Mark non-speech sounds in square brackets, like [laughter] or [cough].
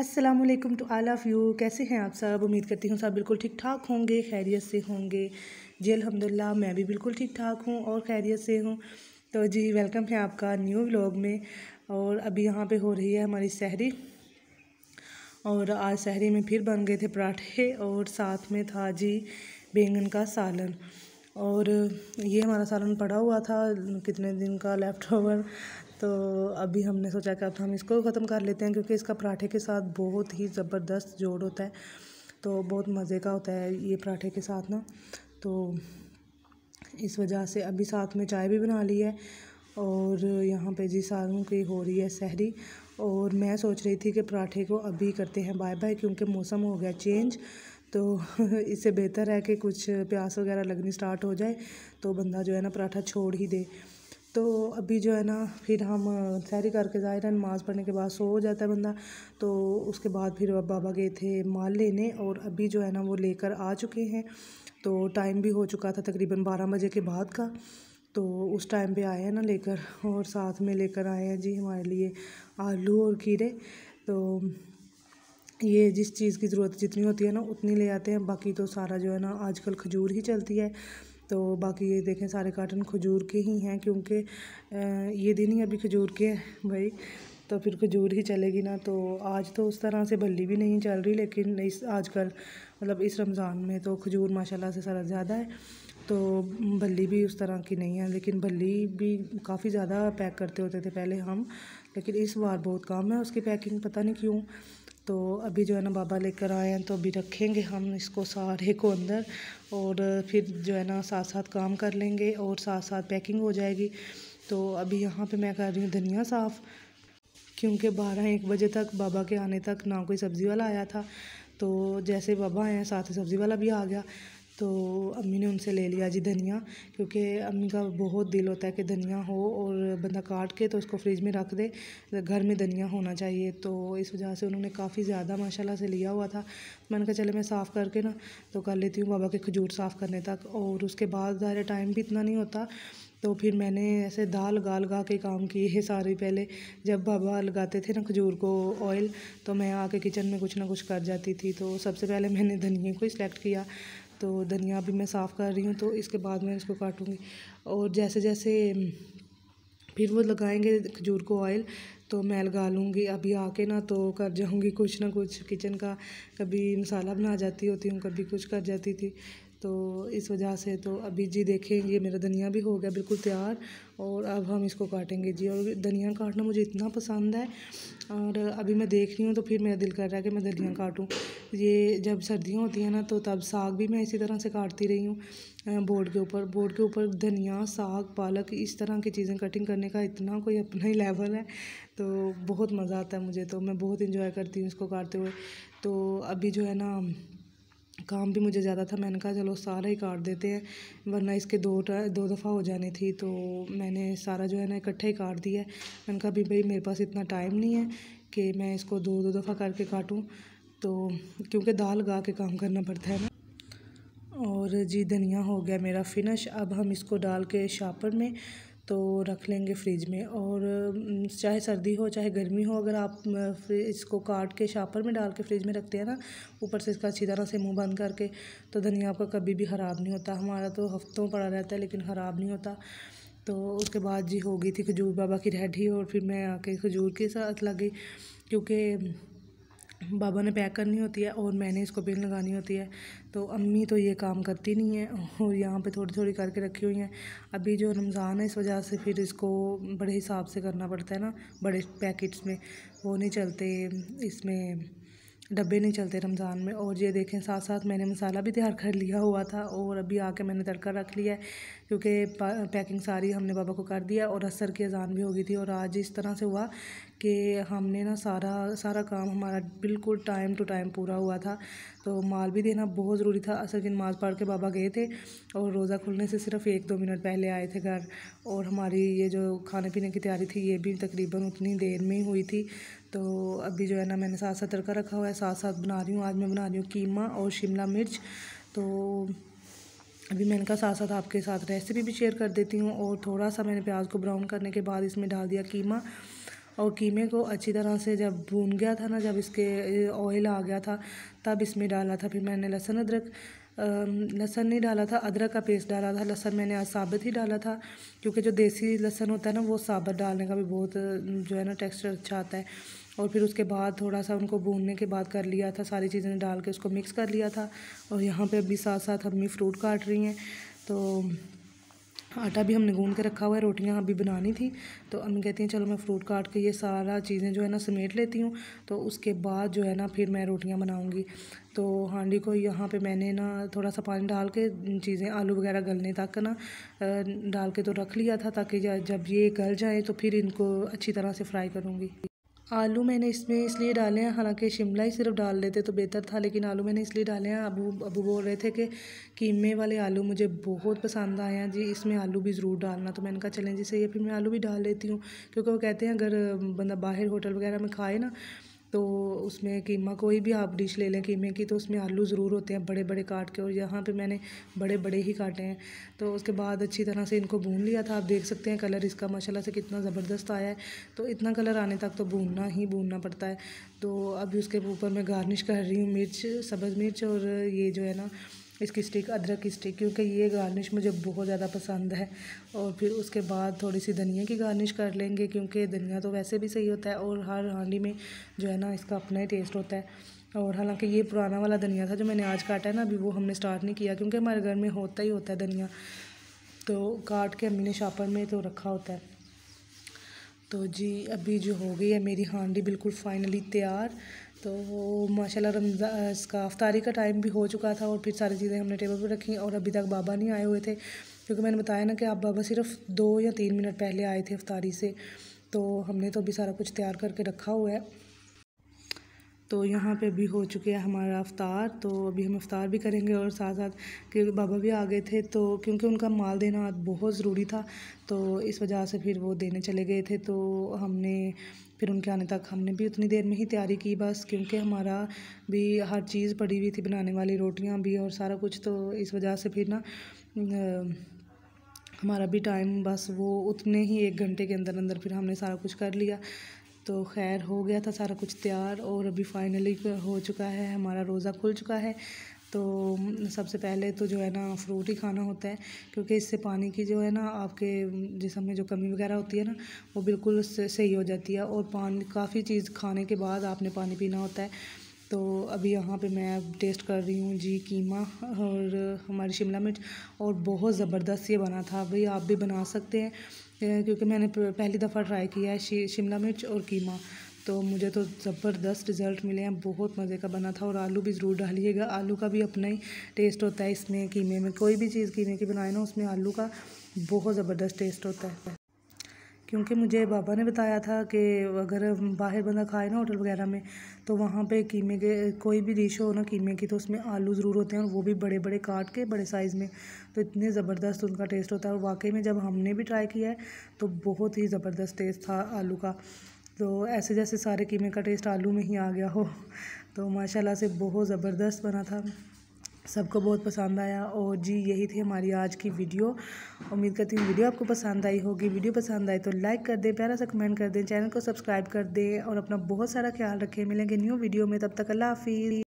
अस्सलाम वालेकुम to all of you कैसे हैं आप सब उम्मीद करती हूँ सब बिल्कुल ठीक ठाक होंगे खैरियत से होंगे जी अलहमदिल्ला मैं भी बिल्कुल ठीक ठाक हूँ और खैरियत से हूँ तो जी वेलकम है आपका न्यू व्लॉग में और अभी यहाँ पे हो रही है हमारी सहरी और आज सहरी में फिर बन गए थे पराठे और साथ में था जी बैंगन का सालन और ये हमारा सालन पड़ा हुआ था कितने दिन का लेफ्ट ओवर तो अभी हमने सोचा कि अब तो हम इसको ख़त्म कर लेते हैं क्योंकि इसका पराठे के साथ बहुत ही ज़बरदस्त जोड़ होता है तो बहुत मज़े का होता है ये पराठे के साथ ना तो इस वजह से अभी साथ में चाय भी बना ली है और यहाँ पे जी सारों की हो रही है सहरी और मैं सोच रही थी कि पराठे को अभी करते हैं बाय बाय क्योंकि मौसम हो गया चेंज तो [laughs] इससे बेहतर है कि कुछ प्यास वगैरह लगनी स्टार्ट हो जाए तो बंदा जो है ना पराठा छोड़ ही दे तो अभी जो है ना फिर हम सैरी करके जाए है नमाज़ पढ़ने के बाद सो जाता है बंदा तो उसके बाद फिर बाबा गए थे माल लेने और अभी जो है ना वो लेकर आ चुके हैं तो टाइम भी हो चुका था तकरीबन बारह बजे के बाद का तो उस टाइम पे आए हैं ना लेकर और साथ में लेकर आए हैं जी हमारे लिए आलू और खीरे तो ये जिस चीज़ की ज़रूरत जितनी होती है ना उतनी ले आते हैं बाकी तो सारा जो है ना आजकल खजूर ही चलती है तो बाकी ये देखें सारे कार्टन खजूर के ही हैं क्योंकि ये दिन ही अभी खजूर के भाई तो फिर खजूर ही चलेगी ना तो आज तो उस तरह से भली भी नहीं चल रही लेकिन इस आजकल मतलब इस रमज़ान में तो खजूर माशाल्लाह से सारा ज़्यादा है तो भली भी उस तरह की नहीं है लेकिन भली भी काफ़ी ज़्यादा पैक करते होते थे पहले हम लेकिन इस बार बहुत कम है उसकी पैकिंग पता नहीं क्यों तो अभी जो है ना बाबा लेकर आए हैं तो अभी रखेंगे हम इसको सारे को अंदर और फिर जो है ना साथ साथ काम कर लेंगे और साथ साथ पैकिंग हो जाएगी तो अभी यहाँ पे मैं कर रही हूँ धनिया साफ़ क्योंकि बारह एक बजे तक बाबा के आने तक ना कोई सब्ज़ी वाला आया था तो जैसे बाबा आए हैं साथ ही सब्ज़ी वाला भी आ गया तो अम्मी ने उनसे ले लिया जी धनिया क्योंकि अम्मी का बहुत दिल होता है कि धनिया हो और बंदा काट के तो उसको फ्रिज में रख दे घर में धनिया होना चाहिए तो इस वजह से उन्होंने काफ़ी ज़्यादा माशाल्लाह से लिया हुआ था मैंने कहा चले मैं साफ़ करके ना तो कर लेती हूँ बाबा के खजूर साफ़ करने तक और उसके बाद ज़्यादा टाइम भी इतना नहीं होता तो फिर मैंने ऐसे दाल लगा लगा के काम किए है सारे पहले जब बाबा लगाते थे ना खजूर को ऑयल तो मैं आके किचन में कुछ ना कुछ कर जाती थी तो सबसे पहले मैंने धनिए को ही सिलेक्ट किया तो धनिया भी मैं साफ़ कर रही हूँ तो इसके बाद मैं इसको काटूँगी और जैसे जैसे फिर वो लगाएंगे खजूर को ऑयल तो मैं लगा लूँगी अभी आके ना तो कर जाऊँगी कुछ ना कुछ किचन का कभी मसाला बना जाती होती हूँ कभी कुछ कर जाती थी तो इस वजह से तो अभी जी देखें ये मेरा धनिया भी हो गया बिल्कुल तैयार और अब हम इसको काटेंगे जी और धनिया काटना मुझे इतना पसंद है और अभी मैं देख रही हूँ तो फिर मेरा दिल कर रहा है कि मैं धनिया काटूँ ये जब सर्दियाँ होती हैं ना तो तब साग भी मैं इसी तरह से काटती रही हूँ बोर्ड के ऊपर बोर्ड के ऊपर धनिया साग पालक इस तरह की चीज़ें कटिंग करने का इतना कोई अपना ही लेवल है तो बहुत मज़ा आता है मुझे तो मैं बहुत इंजॉय करती हूँ इसको काटते हुए तो अभी जो है ना काम भी मुझे ज़्यादा था मैंने कहा चलो सारा ही काट देते हैं वरना इसके दो दो दफ़ा हो जाने थी तो मैंने सारा जो है ना इकट्ठा ही काट दिया मैंने कहा अभी भाई मेरे पास इतना टाइम नहीं है कि मैं इसको दो दो दफ़ा करके काटूँ तो क्योंकि दाल गा के काम करना पड़ता है ना और जी धनिया हो गया मेरा फिनिश अब हम इसको डाल के शापर में तो रख लेंगे फ्रिज में और चाहे सर्दी हो चाहे गर्मी हो अगर आप इसको काट के शापर में डाल के फ्रिज में रखते हैं ना ऊपर से इसका अच्छी तरह से मुंह बंद करके तो धनिया आपका कभी भी ख़राब नहीं होता हमारा तो हफ्तों पड़ा रहता है लेकिन ख़राब नहीं होता तो उसके बाद जी हो गई थी खजूर बाबा की रेडी और फिर मैं आके खजूर के साथ लगी क्योंकि बाबा ने पैक करनी होती है और मैंने इसको बिल लगानी होती है तो अम्मी तो ये काम करती नहीं है और यहाँ पे थोड़ी थोड़ी करके रखी हुई हैं अभी जो रमज़ान है इस वजह से फिर इसको बड़े हिसाब से करना पड़ता है ना बड़े पैकेट्स में वो नहीं चलते इसमें डब्बे नहीं चलते रमज़ान में और ये देखें साथ साथ मैंने मसाला भी तैयार कर लिया हुआ था और अभी आके मैंने तड़का रख लिया है क्योंकि पैकिंग सारी हमने बाबा को कर दिया और असर की अजान भी हो गई थी और आज इस तरह से हुआ कि हमने ना सारा सारा काम हमारा बिल्कुल टाइम टू टाइम पूरा हुआ था तो माल भी देना बहुत ज़रूरी था असर की नमाज़ पढ़ के बाबा गए थे और रोज़ा खुलने से सिर्फ एक दो मिनट पहले आए थे घर और हमारी ये जो खाने पीने की तैयारी थी ये भी तकरीबन उतनी देर में ही हुई थी तो अभी जो है ना मैंने साथ साथ तड़का रखा हुआ है साथ साथ बना रही हूँ आज मैं बना रही हूँ कीमा और शिमला मिर्च तो अभी मैं इनका साथ साथ आपके साथ रेसिपी भी शेयर कर देती हूँ और थोड़ा सा मैंने प्याज को ब्राउन करने के बाद इसमें डाल दिया कीमा और कीमे को अच्छी तरह से जब भून गया था ना जब इसके ऑयल आ गया था तब इसमें डाला था फिर मैंने लहसुन अदरक लहसन नहीं डाला था अदरक का पेस्ट डाला था लहसन मैंने आज साबित ही डाला था क्योंकि जो देसी लहसन होता है ना वो साबित डालने का भी बहुत जो है ना टेक्सचर अच्छा आता है और फिर उसके बाद थोड़ा सा उनको भूनने के बाद कर लिया था सारी चीज़ें डाल के उसको मिक्स कर लिया था और यहाँ पर अभी साथ साथ अम्मी फ्रूट काट रही हैं तो आटा भी हमने गूंद के रखा हुआ है रोटियां अभी बनानी थी तो अम्मी कहती हैं चलो मैं फ्रूट काट के ये सारा चीज़ें जो है ना समेट लेती हूँ तो उसके बाद जो है ना फिर मैं रोटियां बनाऊँगी तो हांडी को यहाँ पे मैंने ना थोड़ा सा पानी डाल के चीज़ें आलू वगैरह गलने तक ना डाल के तो रख लिया था ताकि जब ये गल जाए तो फिर इनको अच्छी तरह से फ्राई करूँगी आलू मैंने इसमें इसलिए डाले हैं हालांकि शिमला ही सिर्फ डाल लेते तो बेहतर था लेकिन आलू मैंने इसलिए डाले हैं अबू अबू बोल रहे थे कि कीमे वाले आलू मुझे बहुत पसंद आए हैं जी इसमें आलू भी ज़रूर डालना तो मैंने कहा चलें जी सही है फिर मैं आलू भी डाल लेती हूँ क्योंकि वो कहते हैं अगर बंदा बाहर होटल वगैरह में खाए ना तो उसमें कीमा कोई भी आप डिश ले लें कीमे की तो उसमें आलू ज़रूर होते हैं बड़े बड़े काट के और यहाँ पे मैंने बड़े बड़े ही काटे हैं तो उसके बाद अच्छी तरह से इनको भून लिया था आप देख सकते हैं कलर इसका माशाला से कितना ज़बरदस्त आया है तो इतना कलर आने तक तो भूनना ही भूनना पड़ता है तो अभी उसके ऊपर मैं गार्निश कर रही हूँ मिर्च सब्ज़ मिर्च और ये जो है ना इसकी स्टिक अदरक की स्टिक क्योंकि ये गार्निश मुझे बहुत ज़्यादा पसंद है और फिर उसके बाद थोड़ी सी धनिया की गार्निश कर लेंगे क्योंकि धनिया तो वैसे भी सही होता है और हर हांडी में जो है ना इसका अपना ही टेस्ट होता है और हालांकि ये पुराना वाला धनिया था जो मैंने आज काटा है ना अभी वो हमने स्टार्ट नहीं किया क्योंकि हमारे घर में होता ही होता है धनिया तो काट के अम्मी ने शापर में तो रखा होता है तो जी अभी जो हो गई है मेरी हांडी बिल्कुल फाइनली तैयार तो माशाल्लाह रमज़ान इसका अफ्तारी का टाइम भी हो चुका था और फिर सारी चीज़ें हमने टेबल पर रखी और अभी तक बाबा नहीं आए हुए थे क्योंकि मैंने बताया ना कि आप बाबा सिर्फ दो या तीन मिनट पहले आए थे अफ्तारी से तो हमने तो अभी सारा कुछ तैयार करके रखा हुआ है तो यहाँ पे भी हो चुके हैं हमारा अफ्तार तो अभी हम अफ्तार भी करेंगे और साथ साथ क्योंकि बाबा भी आ गए थे तो क्योंकि उनका माल देना बहुत ज़रूरी था तो इस वजह से फिर वो देने चले गए थे तो हमने फिर उनके आने तक हमने भी उतनी देर में ही तैयारी की बस क्योंकि हमारा भी हर चीज़ पड़ी हुई थी बनाने वाली रोटियाँ भी और सारा कुछ तो इस वजह से फिर ना हमारा भी टाइम बस वो उतने ही एक घंटे के अंदर अंदर फिर हमने सारा कुछ कर लिया तो खैर हो गया था सारा कुछ तैयार और अभी फाइनली हो चुका है हमारा रोज़ा खुल चुका है तो सबसे पहले तो जो है ना फ्रूट ही खाना होता है क्योंकि इससे पानी की जो है ना आपके जिसम में जो कमी वगैरह होती है ना वो बिल्कुल सही हो जाती है और पानी काफ़ी चीज़ खाने के बाद आपने पानी पीना होता है तो अभी यहाँ पे मैं टेस्ट कर रही हूँ जी कीमा और हमारी शिमला मिर्च और बहुत ज़बरदस्त ये बना था भाई आप भी बना सकते हैं क्योंकि मैंने पहली दफ़ा ट्राई किया है शि, शिमला मिर्च और कीमा तो मुझे तो ज़बरदस्त रिज़ल्ट मिले हैं बहुत मज़े का बना था और आलू भी ज़रूर डालिएगा आलू का भी अपना ही टेस्ट होता है इसमें कीमे में कोई भी चीज़ कीमे की बनाए ना उसमें आलू का बहुत ज़बरदस्त टेस्ट होता है क्योंकि मुझे बाबा ने बताया था कि अगर बाहर बंदा खाए ना होटल वगैरह में तो वहाँ पे कीमे के कोई भी डिश हो ना कीमे की तो उसमें आलू ज़रूर होते हैं और वो भी बड़े बड़े काट के बड़े साइज़ में तो इतने ज़बरदस्त उनका टेस्ट होता है और वाकई में जब हमने भी ट्राई किया है तो बहुत ही ज़बरदस्त टेस्ट था आलू का तो ऐसे जैसे सारे कीमे का टेस्ट आलू में ही आ गया हो तो माशाल्लाह से बहुत ज़बरदस्त बना था सबको बहुत पसंद आया और जी यही थी हमारी आज की वीडियो उम्मीद करती हूँ वीडियो आपको पसंद आई होगी वीडियो पसंद आई तो लाइक कर दें प्यारा सा कमेंट कर दें चैनल को सब्सक्राइब कर दें और अपना बहुत सारा ख्याल रखें मिलेंगे न्यू वीडियो में तब तक अल्लाह हाफिज़